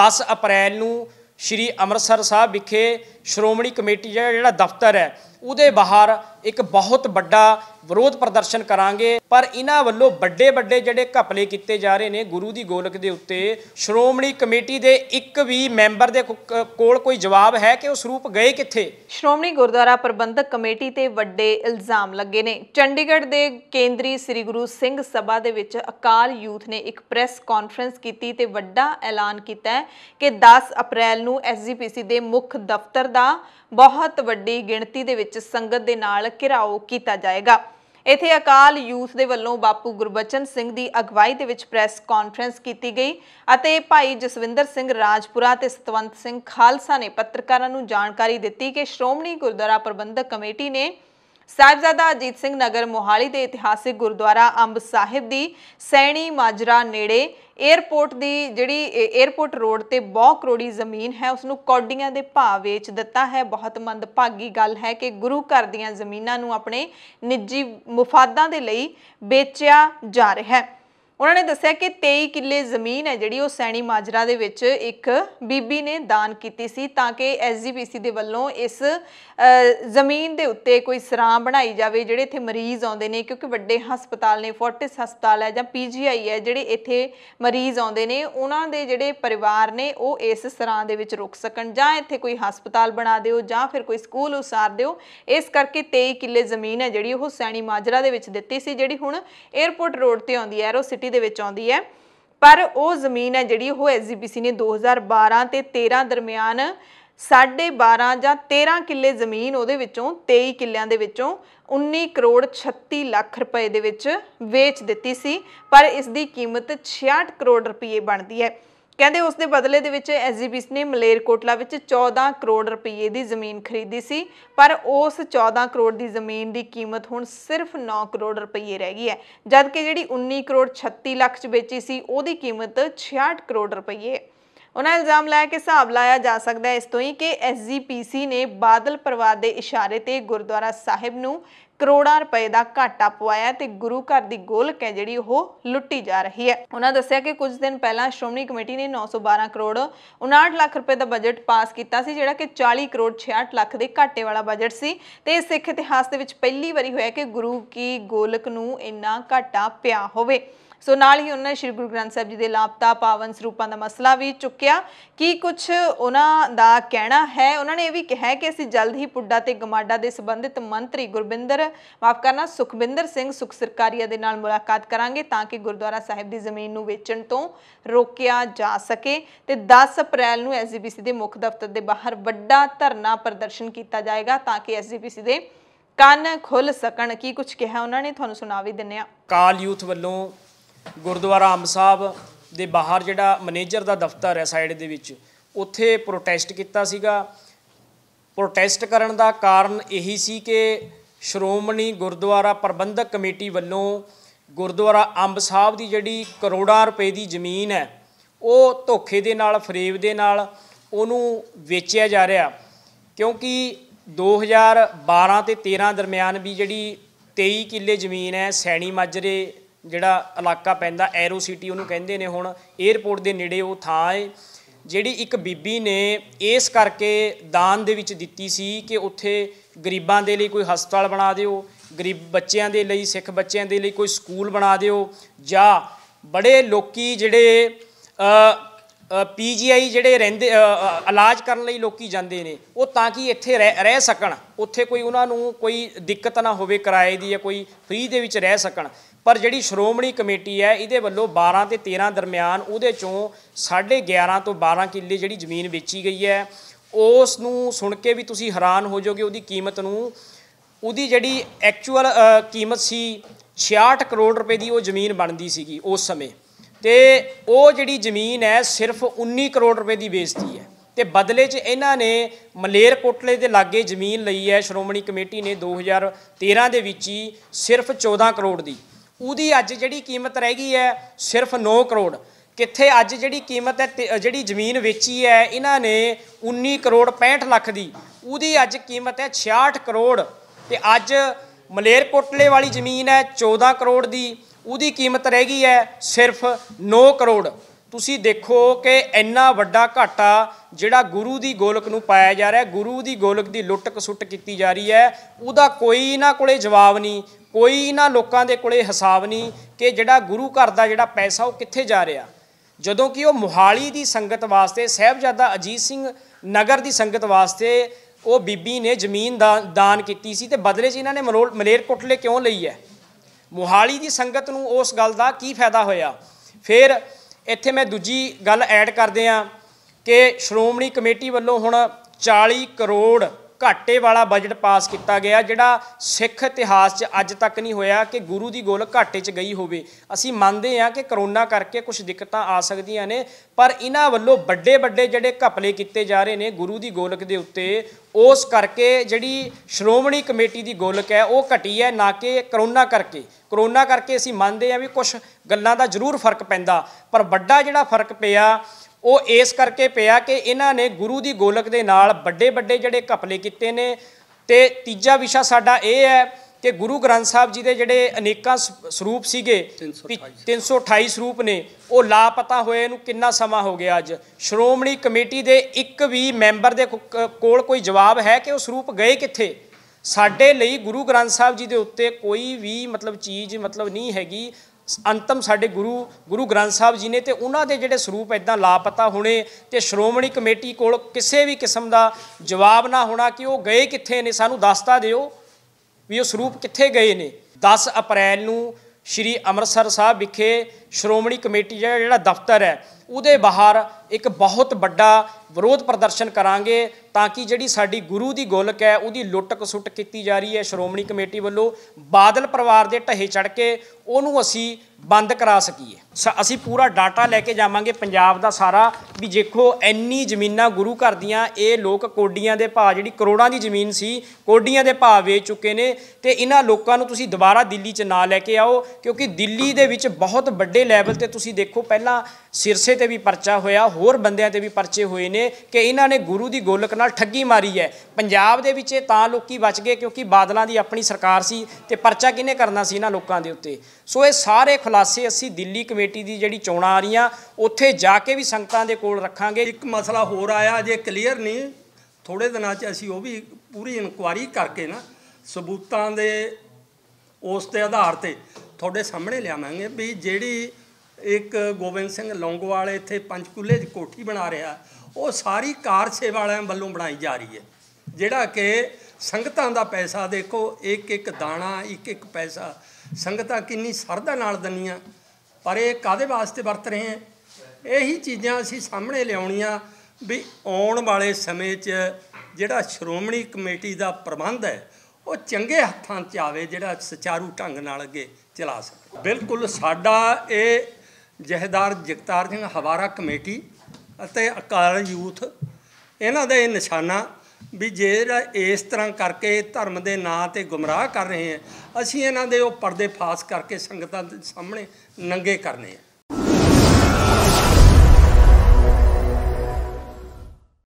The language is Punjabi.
10 ਅਪ੍ਰੈਲ ਨੂੰ ਸ਼੍ਰੀ ਅੰਮ੍ਰਿਤਸਰ ਸਾਹਿਬ ਵਿਖੇ ਸ਼੍ਰੋਮਣੀ ਕਮੇਟੀ ਜਿਹੜਾ ਦਫ਼ਤਰ ਹੈ ਉਹਦੇ ਬਾਹਰ ਇੱਕ ਬਹੁਤ ਵੱਡਾ ਵਿਰੋਧ ਪ੍ਰਦਰਸ਼ਨ ਕਰਾਂਗੇ ਪਰ ਇਹਨਾਂ ਵੱਲੋਂ ਵੱਡੇ ਵੱਡੇ ਜਿਹੜੇ ਘਪਲੇ ਕੀਤੇ ਜਾ ਰਹੇ ਨੇ ਗੁਰੂ ਦੀ ਗੋਲਕ ਦੇ ਉੱਤੇ ਸ਼੍ਰੋਮਣੀ ਕਮੇਟੀ ਦੇ ਇੱਕ ਵੀ ਮੈਂਬਰ ਦੇ ਕੋਲ ਕੋਈ ਜਵਾਬ ਹੈ ਕਿ ਉਹ ਸਰੂਪ ਗਏ ਕਿੱਥੇ ਸ਼੍ਰੋਮਣੀ ਗੁਰਦੁਆਰਾ ਪ੍ਰਬੰਧਕ ਕਮੇਟੀ ਤੇ ਵੱਡੇ ਇਲਜ਼ਾਮ ਲੱਗੇ ਨੇ ਚੰਡੀਗੜ੍ਹ ਦੇ ਕੇਂਦਰੀ ਸ੍ਰੀ ਗੁਰੂ ਸਿੰਘ ਸਭਾ ਦੇ ਵਿੱਚ ਅਕਾਲ ਯੂਥ ਨੇ ਇੱਕ ਪ੍ਰੈਸ ਕਾਨਫਰੰਸ ਕੀਤੀ ਤੇ ਵੱਡਾ ਐਲਾਨ ਕੀਤਾ ਕਿ 10 ਅਪ੍ਰੈਲ ਨੂੰ ਐਸਜੀਪੀਸੀ ਦੇ ਮੁੱਖ ਦਫ਼ਤਰ ਦਾ ਬਹੁਤ ਵੱਡੀ ਗਿਣਤੀ ਦੇ ਵਿੱਚ ਸੰਗਤ ਦੇ ਨਾਲ ਘਿਰਾਓ ਕੀਤਾ ਜਾਏਗਾ ਇਥੇ ਅਕਾਲ ਯੂਥ ਦੇ ਵੱਲੋਂ ਬਾਪੂ ਗੁਰਬਚਨ ਸਿੰਘ ਦੀ ਅਗਵਾਈ ਦੇ ਵਿੱਚ ਪ੍ਰੈਸ ਕਾਨਫਰੰਸ ਕੀਤੀ ਗਈ ਅਤੇ ਭਾਈ ਜਸਵਿੰਦਰ ਸਿੰਘ ਰਾਜਪੁਰਾ ਤੇ ਸਤਵੰਤ ਸਿੰਘ ਖਾਲਸਾ ਨੇ ਪੱਤਰਕਾਰਾਂ ਨੂੰ ਜਾਣਕਾਰੀ ਦਿੱਤੀ ਕਿ ਸ਼੍ਰੋਮਣੀ ਗੁਰਦੁਆਰਾ ਪ੍ਰਬੰਧਕ ਕਮੇਟੀ ਨੇ ਸਾਹਿਬਜ਼ਾਦਾ ਅਜੀਤ ਸਿੰਘ ਨਗਰ ਮੋਹਾਲੀ ਦੇ ਇਤਿਹਾਸਿਕ ਗੁਰਦੁਆਰਾ ਅੰਬ ਸਾਹਿਬ ਦੀ ਸੈਣੀ ਮਾਜਰਾ ਨੇੜੇ 에어ਪੋਰਟ ਦੀ ਜਿਹੜੀ 에어ਪੋਰਟ ਰੋਡ ਤੇ ਬਹੁ ਕਰੋੜੀ ਜ਼ਮੀਨ ਹੈ ਉਸ ਨੂੰ ਕੌਡੀਆਂ ਦੇ ਭਾਅ ਵੇਚ ਦਿੱਤਾ ਹੈ ਬਹੁਤ ਮੰਦਭਾਗੀ ਗੱਲ ਹੈ ਕਿ ਗੁਰੂ ਘਰ ਦੀਆਂ ਜ਼ਮੀਨਾਂ ਨੂੰ ਆਪਣੇ ਨਿੱਜੀ ਮੁਫਾਦਾਂ ਦੇ ਲਈ ਵੇਚਿਆ ਜਾ ਰਿਹਾ ਹੈ ਉਹਨਾਂ ਨੇ ਦੱਸਿਆ ਕਿ 23 ਕਿੱਲੇ ਜ਼ਮੀਨ ਹੈ ਜਿਹੜੀ ਉਹ ਸੈਣੀ ਮਾਜਰਾ ਦੇ ਵਿੱਚ ਇੱਕ ਬੀਬੀ ਨੇ ਦਾਨ ਕੀਤੀ ਸੀ ਤਾਂ ਕਿ ਐਸਜੀਪੀਸੀ ਦੇ ਵੱਲੋਂ ਇਸ ਜ਼ਮੀਨ ਦੇ ਉੱਤੇ ਕੋਈ ਸਰਾਂ ਬਣਾਈ ਜਾਵੇ ਜਿਹੜੇ ਇੱਥੇ ਮਰੀਜ਼ ਆਉਂਦੇ ਨੇ ਕਿਉਂਕਿ ਵੱਡੇ ਹਸਪਤਾਲ ਨੇ ਫੋਰਟਿਸ ਹਸਪਤਾਲ ਹੈ ਜਾਂ ਪੀਜੀਆਈ ਹੈ ਜਿਹੜੇ ਇੱਥੇ ਮਰੀਜ਼ ਆਉਂਦੇ ਨੇ ਉਹਨਾਂ ਦੇ ਜਿਹੜੇ ਪਰਿਵਾਰ ਨੇ ਉਹ ਇਸ ਸਰਾਂ ਦੇ ਵਿੱਚ ਰੁਕ ਸਕਣ ਜਾਂ ਇੱਥੇ ਕੋਈ ਹਸਪਤਾਲ ਬਣਾ ਦਿਓ ਜਾਂ ਫਿਰ ਕੋਈ ਸਕੂਲ ਉਸਾਰ ਦਿਓ ਇਸ ਕਰਕੇ 23 ਕਿੱਲੇ ਜ਼ਮੀਨ ਹੈ ਜਿਹੜੀ ਉਹ ਸੈਣੀ ਮਾਜਰਾ ਦੇ ਵਿੱਚ ਦਿੱਤੀ ਸੀ ਜਿਹੜੀ ਹੁਣ 에어ਪੋਰਟ ਰੋਡ ਤੇ ਆਉਂਦੀ ਹੈ ਐਰੋ ਸਿਟੀ ਕਮਿਊਨਿਟੀ ਦੇ ਵਿੱਚ ਆਉਂਦੀ ਹੈ ਪਰ ਉਹ ਜ਼ਮੀਨ ਹੈ ਜਿਹੜੀ ਉਹ ਐਸਜੀਪੀਸੀ ਨੇ 2012 ਤੇ 13 ਦਰਮਿਆਨ 12.5 ਜਾਂ 13 ਕਿੱਲੇ ਜ਼ਮੀਨ ਉਹਦੇ ਵਿੱਚੋਂ 23 ਕਿੱਲਿਆਂ ਦੇ ਵਿੱਚੋਂ 19 ਕਰੋੜ 36 ਲੱਖ ਰੁਪਏ ਦੇ ਵਿੱਚ ਵੇਚ ਦਿੱਤੀ ਸੀ ਪਰ ਇਸ ਦੀ ਕੀਮਤ 66 ਕਰੋੜ ਰੁਪਏ ਬਣਦੀ ਹੈ ਕਹਿੰਦੇ ਉਸ ਦੇ ਬਦਲੇ ਦੇ ਵਿੱਚ ਐਸਜੀਪੀਸ ਨੇ ਮਲੇਰਕੋਟਲਾ ਵਿੱਚ 14 ਕਰੋੜ ਰੁਪਏ ਦੀ ਜ਼ਮੀਨ ਖਰੀਦੀ ਸੀ ਪਰ ਉਸ 14 ਕਰੋੜ ਦੀ ਜ਼ਮੀਨ ਦੀ ਕੀਮਤ ਹੁਣ ਸਿਰਫ 9 ਕਰੋੜ ਰੁਪਏ ਰਹਿ ਗਈ ਹੈ ਜਦਕਿ ਜਿਹੜੀ 19 ਕਰੋੜ 36 ਲੱਖ ਚ ਵੇਚੀ ਸੀ ਉਹਦੀ ਕੀਮਤ 66 ਕਰੋੜ ਰੁਪਏ ਹੈ ਉਹਨਾਂ ਇਲਜ਼ਾਮ ਲਾਇਆ ਕਿ ਹਿਸਾਬ ਲਾਇਆ ਜਾ ਸਕਦਾ ਹੈ ਇਸ ਤੋਂ ਹੀ ਕਿ ਐਸਜੀਪੀਸੀ ਨੇ ਬਾਦਲ ਪਰਿਵਾਰ ਦੇ ਇਸ਼ਾਰੇ ਤੇ ਗੁਰਦੁਆਰਾ ਸਾਹਿਬ ਨੂੰ ਕਰੋੜਾਂ ਰੁਪਏ ਦਾ ਘਾਟਾ ਪਵਾਇਆ ਤੇ ਗੁਰੂ ਘਰ ਦੀ ਗੋਲਕ ਹੈ ਜਿਹੜੀ ਉਹ ਲੁੱਟੀ ਜਾ ਰਹੀ ਹੈ ਉਹਨਾਂ ਦੱਸਿਆ ਕਿ ਕੁਝ ਦਿਨ ਪਹਿਲਾਂ ਸ਼੍ਰੋਮਣੀ ਕਮੇਟੀ ਨੇ 912 ਕਰੋੜ 59 ਲੱਖ ਰੁਪਏ ਦਾ ਬਜਟ ਪਾਸ ਕੀਤਾ ਸੀ ਜਿਹੜਾ ਕਿ 40 ਕਰੋੜ 66 ਲੱਖ ਦੇ ਘਾਟੇ ਵਾਲਾ ਬਜਟ ਸੀ ਤੇ ਸਿੱਖ ਇਤਿਹਾਸ ਦੇ ਵਿੱਚ ਪਹਿਲੀ ਵਾਰੀ ਹੋਇਆ ਕਿ ਗੁਰੂ ਕੀ ਗੋਲਕ ਨੂੰ ਇੰਨਾ ਘਾਟਾ ਪਿਆ ਹੋਵੇ ਸੋ ਨਾਲ ਹੀ ਉਹਨਾਂ ਸ਼੍ਰੀ ਗੁਰੂ ਗ੍ਰੰਥ ਸਾਹਿਬ ਜੀ ਦੇ ਲਾਪਤਾ ਪਾਵਨ ਸਰੂਪਾਂ ਦਾ ਮਸਲਾ ਵੀ ਚੁੱਕਿਆ ਕੀ ਕੁਝ ਉਹਨਾਂ ਦਾ ਕਹਿਣਾ ਹੈ ਉਹਨਾਂ ਨੇ ਇਹ ਵੀ ਕਿਹਾ ਕਿ ਅਸੀਂ ਜਲਦ ਹੀ ਪੁੱਡਾ ਤੇ ਗਮਾਡਾ ਦੇ ਸੰਬੰਧਿਤ ਮੰਤਰੀ ਗੁਰਬਿੰਦਰ ਮਾਫ ਕਰਨਾ ਸੁਖਬਿੰਦਰ ਸਿੰਘ ਸੁਖ ਸਰਕਾਰੀਆ ਦੇ ਨਾਲ ਮੁਲਾਕਾਤ ਕਰਾਂਗੇ ਤਾਂ ਕਿ ਗੁਰਦੁਆਰਾ ਸਾਹਿਬ ਦੀ ਜ਼ਮੀਨ ਨੂੰ ਵੇਚਣ ਤੋਂ ਰੋਕਿਆ ਜਾ ਸਕੇ ਤੇ 10 ਅਪ੍ਰੈਲ ਨੂੰ ਐਸਜੀਪੀਸੀ ਦੇ ਮੁੱਖ ਦਫ਼ਤਰ ਦੇ ਬਾਹਰ ਵੱਡਾ ਧਰਨਾ ਪ੍ਰਦਰਸ਼ਨ ਕੀਤਾ ਜਾਏਗਾ ਤਾਂ ਕਿ ਐਸਜੀਪੀਸੀ ਦੇ ਕੰਨ ਖੁੱਲ ਸਕਣ ਕੀ ਕੁਝ ਕਿਹਾ ਉਹਨਾਂ ਨੇ ਤੁਹਾਨੂੰ ਸੁਣਾ ਵੀ ਦਿੰਨੇ ਆ ਕਾਲ ਯੂਥ ਵੱਲੋਂ ਗੁਰਦੁਆਰਾ ਅੰਬ ਸਾਹਿਬ ਦੇ ਬਾਹਰ ਜਿਹੜਾ ਮੈਨੇਜਰ ਦਾ ਦਫ਼ਤਰ ਹੈ ਸਾਈਡ ਦੇ ਵਿੱਚ ਉੱਥੇ ਪ੍ਰੋਟੈਸਟ ਕੀਤਾ ਸੀਗਾ ਪ੍ਰੋਟੈਸਟ ਕਰਨ ਦਾ ਕਾਰਨ ਇਹੀ ਸੀ ਕਿ ਸ਼੍ਰੋਮਣੀ ਗੁਰਦੁਆਰਾ ਪ੍ਰਬੰਧਕ ਕਮੇਟੀ ਵੱਲੋਂ ਗੁਰਦੁਆਰਾ ਅੰਬ ਸਾਹਿਬ ਦੀ ਜਿਹੜੀ ਕਰੋੜਾਂ ਰੁਪਏ ਦੀ ਜ਼ਮੀਨ ਹੈ ਉਹ ਧੋਖੇ ਦੇ ਨਾਲ ਫਰੇਬ ਦੇ ਨਾਲ ਉਹਨੂੰ ਵੇਚਿਆ ਜਾ ਰਿਹਾ ਕਿਉਂਕਿ 2012 ਤੇ 13 ਦਰਮਿਆਨ ਵੀ ਜਿਹੜੀ 23 ਕਿੱਲੇ ਜ਼ਮੀਨ ਹੈ ਸੈਣੀ ਮਾਜਰੇ ਜਿਹੜਾ ਇਲਾਕਾ ਪੈਂਦਾ ਐਰੋ ਸਿਟੀ ਉਹਨੂੰ ਕਹਿੰਦੇ ਨੇ ਹੁਣ 에어ਪੋਰਟ ਦੇ ਨੇੜੇ ਉਹ ਥਾਂ ਹੈ ਜਿਹੜੀ ਇੱਕ ਬੀਬੀ ਨੇ ਇਸ ਕਰਕੇ ਦਾਨ ਦੇ ਵਿੱਚ ਦਿੱਤੀ ਸੀ ਕਿ ਉੱਥੇ ਗਰੀਬਾਂ ਦੇ ਲਈ ਕੋਈ ਹਸਪਤਾਲ ਬਣਾ ਦਿਓ ਗਰੀਬ ਬੱਚਿਆਂ ਦੇ ਲਈ ਸਿੱਖ ਬੱਚਿਆਂ ਦੇ ਲਈ ਕੋਈ ਸਕੂਲ ਬਣਾ ਦਿਓ ਜਾਂ ਬੜੇ ਲੋਕੀ ਜਿਹੜੇ ਪੀਜੀਆਈ ਜਿਹੜੇ ਰਹਿੰਦੇ ਇਲਾਜ ਕਰਨ ਲਈ ਲੋਕੀ ਜਾਂਦੇ ਨੇ ਉਹ ਤਾਂ ਕਿ ਇੱਥੇ ਰਹਿ ਸਕਣ ਉੱਥੇ ਕੋਈ ਉਹਨਾਂ ਨੂੰ ਕੋਈ ਦਿੱਕਤ ਨਾ ਹੋਵੇ ਕਿਰਾਏ ਦੀ ਜਾਂ ਕੋਈ ਫ੍ਰੀ ਦੇ ਵਿੱਚ ਰਹਿ ਸਕਣ ਪਰ ਜਿਹੜੀ ਸ਼੍ਰੋਮਣੀ ਕਮੇਟੀ ਹੈ ਇਹਦੇ ਵੱਲੋਂ 12 ਤੇ 13 ਦਰਮਿਆਨ ਉਹਦੇ ਚੋਂ 11.5 ਤੋਂ 12 ਕਿੱਲੇ ਜਿਹੜੀ ਜ਼ਮੀਨ ਵੇਚੀ ਗਈ ਹੈ ਉਸ ਨੂੰ ਸੁਣ ਕੇ ਵੀ ਤੁਸੀਂ ਹੈਰਾਨ ਹੋ ਜਾਓਗੇ ਉਹਦੀ ਕੀਮਤ ਨੂੰ ਉਹਦੀ ਜਿਹੜੀ ਐਕਚੁਅਲ ਕੀਮਤ ਸੀ 66 ਕਰੋੜ ਰੁਪਏ ਦੀ ਉਹ ਜ਼ਮੀਨ ਬਣਦੀ ਸੀਗੀ ਉਸ ਸਮੇਂ ਤੇ ਉਹ ਜਿਹੜੀ ਜ਼ਮੀਨ ਹੈ ਸਿਰਫ 19 ਕਰੋੜ ਰੁਪਏ ਦੀ ਵੇਚਤੀ ਹੈ ਤੇ ਬਦਲੇ 'ਚ ਇਹਨਾਂ ਨੇ ਮਲੇਰ ਕੋਟਲੇ ਦੇ ਲਾਗੇ ਜ਼ਮੀਨ ਲਈ ਹੈ ਸ਼੍ਰੋਮਣੀ ਕਮੇਟੀ ਨੇ 2013 ਦੇ ਵਿੱਚ ਹੀ ਸਿਰਫ 14 ਕਰੋੜ ਦੀ ਉਹਦੀ ਅੱਜ ਜਿਹੜੀ ਕੀਮਤ ਰਹਿ ਗਈ ਹੈ ਸਿਰਫ 9 ਕਰੋੜ ਕਿੱਥੇ ਅੱਜ ਜਿਹੜੀ ਕੀਮਤ ਹੈ ਜਿਹੜੀ ਜ਼ਮੀਨ ਵੇਚੀ ਹੈ ਇਹਨਾਂ ਨੇ 19 ਕਰੋੜ 65 ਲੱਖ ਦੀ ਉਹਦੀ ਅੱਜ ਕੀਮਤ ਹੈ 66 ਕਰੋੜ ਤੇ ਅੱਜ ਮਲੇਰਕੋਟਲੇ ਵਾਲੀ ਜ਼ਮੀਨ ਹੈ 14 ਕਰੋੜ ਦੀ ਉਹਦੀ ਕੀਮਤ ਰਹਿ ਗਈ ਹੈ ਸਿਰਫ 9 ਕਰੋੜ ਤੁਸੀਂ ਦੇਖੋ ਕਿ ਇੰਨਾ ਵੱਡਾ ਘਾਟਾ ਜਿਹੜਾ ਗੁਰੂ ਦੀ ਗੋਲਕ ਨੂੰ ਪਾਇਆ ਜਾ ਰਿਹਾ ਗੁਰੂ ਦੀ ਗੋਲਕ ਦੀ ਲੁੱਟ ਕਸੁੱਟ ਕੀਤੀ ਜਾ ਰਹੀ ਹੈ ਉਹਦਾ ਕੋਈ ਇਹਨਾਂ ਕੋਲੇ ਜਵਾਬ ਨਹੀਂ ਕੋਈ ਇਹਨਾਂ ਲੋਕਾਂ ਦੇ ਕੋਲੇ ਹਿਸਾਬ ਨਹੀਂ ਕਿ ਜਿਹੜਾ ਗੁਰੂ ਘਰ ਦਾ ਜਿਹੜਾ ਪੈਸਾ ਉਹ ਕਿੱਥੇ ਜਾ ਰਿਹਾ ਜਦੋਂ ਕਿ ਉਹ ਮੁਹਾਲੀ ਦੀ ਸੰਗਤ ਵਾਸਤੇ ਸਹਿਬਜ਼ਾਦਾ ਅਜੀਤ ਸਿੰਘ ਨਗਰ ਦੀ ਸੰਗਤ ਵਾਸਤੇ ਉਹ ਬੀਬੀ ਨੇ ਜ਼ਮੀਨ ਦਾਨ ਕੀਤੀ ਸੀ ਤੇ ਬਦਲੇ 'ਚ ਇਹਨਾਂ ਨੇ ਮਲੇਰ ਕੋਟਲੇ ਕਿਉਂ ਲਈ ਹੈ ਮੁਹਾਲੀ ਦੀ ਸੰਗਤ ਨੂੰ ਉਸ ਗੱਲ ਦਾ ਕੀ ਫਾਇਦਾ ਹੋਇਆ ਫਿਰ ਇੱਥੇ ਮੈਂ ਦੂਜੀ ਗੱਲ ਐਡ ਕਰਦੇ ਆ ਕਿ ਸ਼੍ਰੋਮਣੀ ਕਮੇਟੀ ਵੱਲੋਂ ਹੁਣ 40 ਕਰੋੜ ਘਾਟੇ ਵਾਲਾ ਬਜਟ ਪਾਸ ਕੀਤਾ ਗਿਆ ਜਿਹੜਾ ਸਿੱਖ ਇਤਿਹਾਸ 'ਚ ਅੱਜ ਤੱਕ ਨਹੀਂ ਹੋਇਆ ਕਿ ਗੁਰੂ ਦੀ ਗੋਲ ਘਾਟੇ 'ਚ ਗਈ ਹੋਵੇ ਅਸੀਂ ਮੰਨਦੇ ਹਾਂ ਕਿ ਕਰੋਨਾ ਕਰਕੇ ਕੁਝ ਦਿੱਕਤਾਂ ਆ ਸਕਦੀਆਂ ਨੇ ਪਰ ਇਹਨਾਂ ਵੱਲੋਂ ਵੱਡੇ ਵੱਡੇ ਜਿਹੜੇ ਘਪਲੇ ਕੀਤੇ ਜਾ ਰਹੇ ਨੇ ਗੁਰੂ ਦੀ ਗੋਲਕ ਦੇ ਉੱਤੇ ਉਸ ਕਰਕੇ ਜਿਹੜੀ ਸ਼੍ਰੋਮਣੀ ਕਮੇਟੀ ਦੀ ਗੋਲਕ ਹੈ ਉਹ ਘਟੀ ਹੈ ਨਾ ਕਿ ਕਰੋਨਾ ਕਰਕੇ ਕਰੋਨਾ ਕਰਕੇ ਅਸੀਂ ਮੰਨਦੇ ਹਾਂ ਵੀ ਕੁਝ ਗੱਲਾਂ ਦਾ ਜ਼ਰੂਰ ਫਰਕ ਪੈਂਦਾ ਪਰ ਵੱਡਾ ਜਿਹੜਾ ਫਰਕ ਪਿਆ ਉਹ ਇਸ ਕਰਕੇ ਪਿਆ ਕਿ ਇਹਨਾਂ ਨੇ ਗੁਰੂ ਦੀ ਗੋਲਕ ਦੇ ਨਾਲ ਵੱਡੇ ਵੱਡੇ ਜਿਹੜੇ ਘਪਲੇ ਕੀਤੇ ਨੇ ਤੇ ਤੀਜਾ ਵਿਸ਼ਾ ਸਾਡਾ ਇਹ ਹੈ ਕਿ ਗੁਰੂ ਗ੍ਰੰਥ ਸਾਹਿਬ ਜੀ ਦੇ ਜਿਹੜੇ ਅਨੇਕਾਂ ਸਰੂਪ ਸੀਗੇ 328 ਸਰੂਪ ਨੇ ਉਹ ਲਾਪਤਾ ਹੋਏ ਨੂੰ ਕਿੰਨਾ ਸਮਾਂ ਹੋ ਗਿਆ ਅੱਜ ਸ਼੍ਰੋਮਣੀ ਕਮੇਟੀ ਦੇ ਇੱਕ ਵੀ ਮੈਂਬਰ ਦੇ ਕੋਲ ਕੋਈ ਜਵਾਬ ਹੈ ਕਿ ਉਹ ਸਰੂਪ ਗਏ ਕਿੱਥੇ ਸਾਡੇ ਲਈ ਗੁਰੂ ਗ੍ਰੰਥ ਸਾਹਿਬ ਜੀ ਦੇ ਉੱਤੇ ਕੋਈ ਵੀ ਮਤਲਬ ਚੀਜ਼ ਮਤਲਬ ਨਹੀਂ ਹੈਗੀ ਅੰਤਮ ਸਾਡੇ ਗੁਰੂ ਗੁਰੂ ਗ੍ਰੰਥ ਸਾਹਿਬ ਜੀ ਨੇ ਤੇ ਉਹਨਾਂ ਦੇ ਜਿਹੜੇ ਸਰੂਪ ਇਦਾਂ ਲਾਪਤਾ ਹੋਣੇ ਤੇ ਸ਼੍ਰੋਮਣੀ ਕਮੇਟੀ ਕੋਲ ਕਿਸੇ ਵੀ ਕਿਸਮ ਦਾ ਜਵਾਬ ਨਾ ਹੋਣਾ ਕਿ ਉਹ ਗਏ ਕਿੱਥੇ ਨੇ ਸਾਨੂੰ ਦੱਸਤਾ ਦਿਓ ਵੀ ਉਹ ਸਰੂਪ ਕਿੱਥੇ ਗਏ ਨੇ 10 ਅਪ੍ਰੈਲ ਨੂੰ ਸ਼੍ਰੀ ਅੰਮ੍ਰਿਤਸਰ ਸਾਹਿਬ ਵਿਖੇ ਸ਼੍ਰੋਮਣੀ ਕਮੇਟੀ ਜਿਹੜਾ ਜਿਹੜਾ ਦਫ਼ਤਰ ਹੈ ਉਹਦੇ ਬਾਹਰ ਇੱਕ ਬਹੁਤ ਵੱਡਾ ਵਿਰੋਧ ਪ੍ਰਦਰਸ਼ਨ ਕਰਾਂਗੇ ਤਾਂ ਕਿ ਜਿਹੜੀ ਸਾਡੀ ਗੁਰੂ ਦੀ ਗੋਲਕ ਹੈ ਉਹਦੀ ਲੁੱਟ ਕਸੁੱਟ ਕੀਤੀ ਜਾ ਰਹੀ ਹੈ ਸ਼੍ਰੋਮਣੀ ਕਮੇਟੀ ਵੱਲੋਂ ਬਾਦਲ ਪਰਿਵਾਰ ਦੇ ਢਹੇ ਚੜ ਕੇ ਉਹਨੂੰ ਅਸੀਂ ਬੰਦ ਕਰਾ ਸਕੀਏ ਅਸੀਂ ਪੂਰਾ ਡਾਟਾ ਲੈ ਕੇ ਜਾਵਾਂਗੇ ਪੰਜਾਬ ਦਾ ਸਾਰਾ ਵੀ ਦੇਖੋ ਇੰਨੀ ਜ਼ਮੀਨਾਂ ਗੁਰੂ ਘਰ ਦੀਆਂ ਇਹ ਲੋਕ ਕੋਡੀਆਂ ਦੇ ਭਾਅ ਜਿਹੜੀ ਕਰੋੜਾਂ ਦੀ ਜ਼ਮੀਨ ਸੀ ਕੋਡੀਆਂ ਦੇ ਭਾਅ ਵੇਚ ਚੁੱਕੇ ਨੇ ਤੇ ਇਹਨਾਂ ਲੋਕਾਂ ਨੂੰ ਤੁਸੀਂ ਦੁਬਾਰਾ ਦਿੱਲੀ 'ਚ ਨਾ ਲੈ ਕੇ ਆਓ ਕਿਉਂਕਿ ਦਿੱਲੀ ਦੇ ਵਿੱਚ ਬਹੁਤ ਵੱਡੇ ਲੈਵਲ ਤੇ ਤੁਸੀਂ ਦੇਖੋ ਪਹਿਲਾਂ ਸਿਰਸੇ ਤੇ ਵੀ ਪਰਚਾ ਹੋਇਆ ਹੋਰ ਬੰਦਿਆਂ ਤੇ ਵੀ ਪਰਚੇ ਹੋਏ ਨੇ ਕਿ ਇਹਨਾਂ ਨੇ ਗੁਰੂ ਦੀ ਗੋਲਕ ਨਾਲ ਠੱਗੀ ਮਾਰੀ ਹੈ ਪੰਜਾਬ ਦੇ ਵਿੱਚ ਇਹ ਤਾਂ ਲੋਕੀ ਬਚ ਗਏ ਕਿਉਂਕਿ ਬਾਦਲਾਂ ਦੀ ਆਪਣੀ ਸਰਕਾਰ ਸੀ ਤੇ ਪਰਚਾ ਕਿਹਨੇ ਕਰਨਾ ਸੀ ਇਹਨਾਂ ਲੋਕਾਂ ਦੇ ਉੱਤੇ ਸੋ ਇਹ ਸਾਰੇ ਖੁਲਾਸੇ ਅਸੀਂ ਦਿੱਲੀ ਕਮੇਟੀ ਦੀ ਜਿਹੜੀ ਚੋਣਾਂ ਆ ਰਹੀਆਂ ਉੱਥੇ ਜਾ ਕੇ ਵੀ ਸੰਗਤਾਂ ਦੇ ਕੋਲ ਰੱਖਾਂਗੇ ਇੱਕ ਮਸਲਾ ਹੋਰ ਆਇਆ ਜੇ ਕਲੀਅਰ ਨਹੀਂ ਥੋੜੇ ਦਿਨਾਂ 'ਚ ਅਸੀਂ ਉਹ ਵੀ ਪੂਰੀ ਇਨਕੁਆਇਰੀ ਕਰਕੇ ਨਾ ਸਬੂਤਾਂ ਦੇ ਉਸ ਤੇ ਆਧਾਰ ਤੇ ਤੁਹਾਡੇ ਸਾਹਮਣੇ ਲਿਆਵਾਂਗੇ ਵੀ ਜਿਹੜੀ ਇੱਕ ਗੋਬਿੰਦ ਸਿੰਘ ਲੌਂਗੋਵਾਲ ਇੱਥੇ ਪੰਚਕੂਲੇ 'ਚ ਕੋਠੀ ਬਣਾ ਰਿਹਾ ਉਹ ਸਾਰੀ ਕਾਰ ਸੇਵਾ ਵਾਲਿਆਂ ਵੱਲੋਂ ਬਣਾਈ ਜਾ ਰਹੀ ਹੈ ਜਿਹੜਾ ਕਿ ਸੰਗਤਾਂ ਦਾ ਪੈਸਾ ਦੇਖੋ ਇੱਕ ਇੱਕ ਦਾਣਾ ਇੱਕ ਇੱਕ ਪੈਸਾ ਸੰਗਤਾਂ ਕਿੰਨੀ ਸਰਦਾ ਨਾਲ ਦੰਨੀਆਂ ਪਰ ਇਹ ਕਾਦੇ ਵਾਸਤੇ ਵਰਤ ਰਹੇ ਹਨ ਇਹੀ ਚੀਜ਼ਾਂ ਅਸੀਂ ਸਾਹਮਣੇ ਲਿਆਉਣੀਆਂ ਵੀ ਆਉਣ ਵਾਲੇ ਸਮੇਂ 'ਚ ਜਿਹੜਾ ਸ਼੍ਰੋਮਣੀ ਕਮੇਟੀ ਦਾ ਪ੍ਰਬੰਧ ਹੈ ਉਹ ਚੰਗੇ ਹੱਥਾਂ 'ਚ ਆਵੇ ਜਿਹੜਾ ਸੁਚਾਰੂ ਢੰਗ ਨਾਲ ਅੱਗੇ ਚਲਾ ਸਕੇ ਬਿਲਕੁਲ ਸਾਡਾ ਇਹ ਜਹਿਦਾਰ ਜਗਤਾਰ ਸਿੰਘ ਹਵਾਰਾ ਕਮੇਟੀ ਅਤੇ ਅਕਾਲ ਯੂਥ ਇਹਨਾਂ ਦਾ ਇਹ ਨਿਸ਼ਾਨਾ ਵੀ ਜਿਹੜਾ ਇਸ ਤਰ੍ਹਾਂ ਕਰਕੇ ਧਰਮ ਦੇ ਨਾਂ ਤੇ ਗੁੰਮਰਾਹ ਕਰ ਰਹੇ ਆ ਅਸੀਂ ਇਹਨਾਂ ਦੇ ਉਹ ਪਰਦੇ ਫਾਸ ਕਰਕੇ ਸੰਗਤਾਂ ਦੇ ਸਾਹਮਣੇ ਨੰਗੇ ਕਰਨੇ ਆ